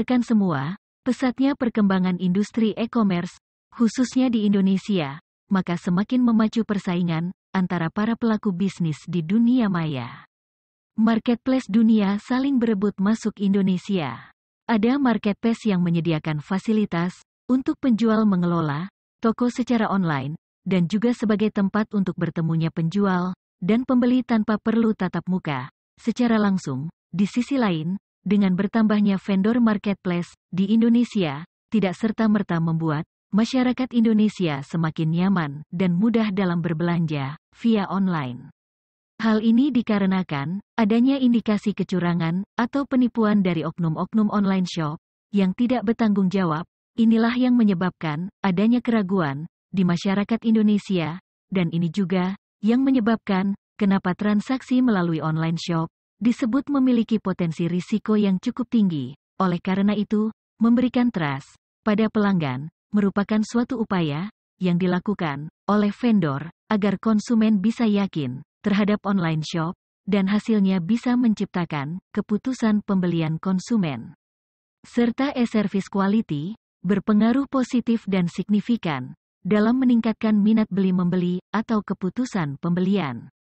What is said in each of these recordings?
Rekan semua, pesatnya perkembangan industri e-commerce, khususnya di Indonesia, maka semakin memacu persaingan antara para pelaku bisnis di dunia maya. Marketplace dunia saling berebut masuk Indonesia. Ada marketplace yang menyediakan fasilitas untuk penjual mengelola toko secara online dan juga sebagai tempat untuk bertemunya penjual dan pembeli tanpa perlu tatap muka secara langsung. Di sisi lain, dengan bertambahnya vendor marketplace di Indonesia, tidak serta-merta membuat masyarakat Indonesia semakin nyaman dan mudah dalam berbelanja via online. Hal ini dikarenakan adanya indikasi kecurangan atau penipuan dari oknum-oknum online shop yang tidak bertanggung jawab. Inilah yang menyebabkan adanya keraguan di masyarakat Indonesia, dan ini juga yang menyebabkan kenapa transaksi melalui online shop disebut memiliki potensi risiko yang cukup tinggi. Oleh karena itu, memberikan trust pada pelanggan merupakan suatu upaya yang dilakukan oleh vendor agar konsumen bisa yakin terhadap online shop dan hasilnya bisa menciptakan keputusan pembelian konsumen. Serta e-service quality berpengaruh positif dan signifikan dalam meningkatkan minat beli membeli atau keputusan pembelian.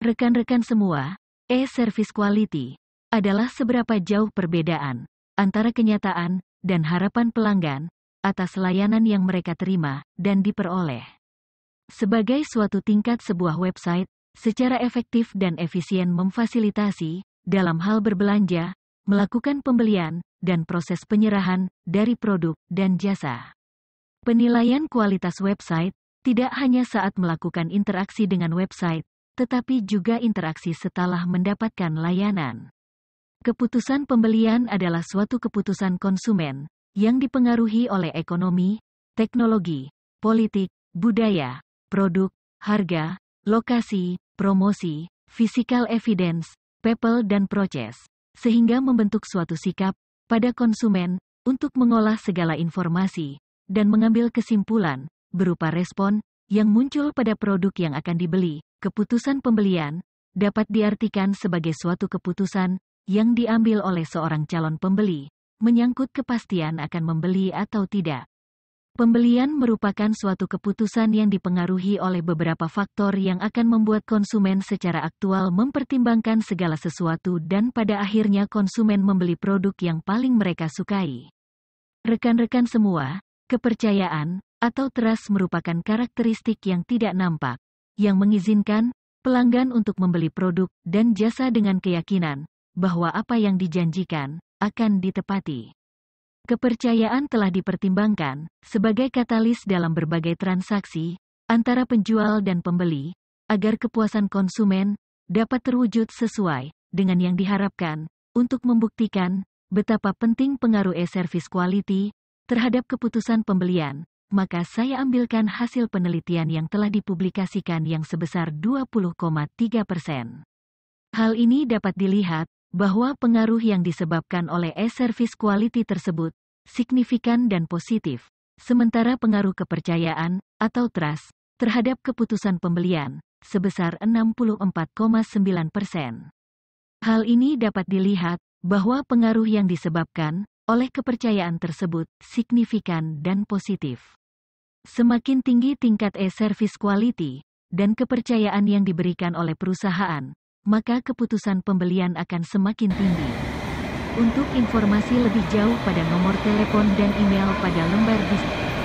Rekan-rekan semua, E-service quality adalah seberapa jauh perbedaan antara kenyataan dan harapan pelanggan atas layanan yang mereka terima dan diperoleh. Sebagai suatu tingkat sebuah website, secara efektif dan efisien memfasilitasi, dalam hal berbelanja, melakukan pembelian, dan proses penyerahan dari produk dan jasa. Penilaian kualitas website tidak hanya saat melakukan interaksi dengan website, tetapi juga interaksi setelah mendapatkan layanan. Keputusan pembelian adalah suatu keputusan konsumen yang dipengaruhi oleh ekonomi, teknologi, politik, budaya, produk, harga, lokasi, promosi, physical evidence, people dan proses, sehingga membentuk suatu sikap pada konsumen untuk mengolah segala informasi dan mengambil kesimpulan berupa respon yang muncul pada produk yang akan dibeli Keputusan pembelian dapat diartikan sebagai suatu keputusan yang diambil oleh seorang calon pembeli, menyangkut kepastian akan membeli atau tidak. Pembelian merupakan suatu keputusan yang dipengaruhi oleh beberapa faktor yang akan membuat konsumen secara aktual mempertimbangkan segala sesuatu dan pada akhirnya konsumen membeli produk yang paling mereka sukai. Rekan-rekan semua, kepercayaan atau trust merupakan karakteristik yang tidak nampak, yang mengizinkan pelanggan untuk membeli produk dan jasa dengan keyakinan bahwa apa yang dijanjikan akan ditepati. Kepercayaan telah dipertimbangkan sebagai katalis dalam berbagai transaksi antara penjual dan pembeli agar kepuasan konsumen dapat terwujud sesuai dengan yang diharapkan untuk membuktikan betapa penting pengaruh e-service quality terhadap keputusan pembelian maka saya ambilkan hasil penelitian yang telah dipublikasikan yang sebesar 20,3 persen. Hal ini dapat dilihat bahwa pengaruh yang disebabkan oleh e-service quality tersebut signifikan dan positif, sementara pengaruh kepercayaan atau trust terhadap keputusan pembelian sebesar 64,9 persen. Hal ini dapat dilihat bahwa pengaruh yang disebabkan oleh kepercayaan tersebut, signifikan dan positif. Semakin tinggi tingkat e-service quality dan kepercayaan yang diberikan oleh perusahaan, maka keputusan pembelian akan semakin tinggi. Untuk informasi lebih jauh pada nomor telepon dan email pada lembar bisnis.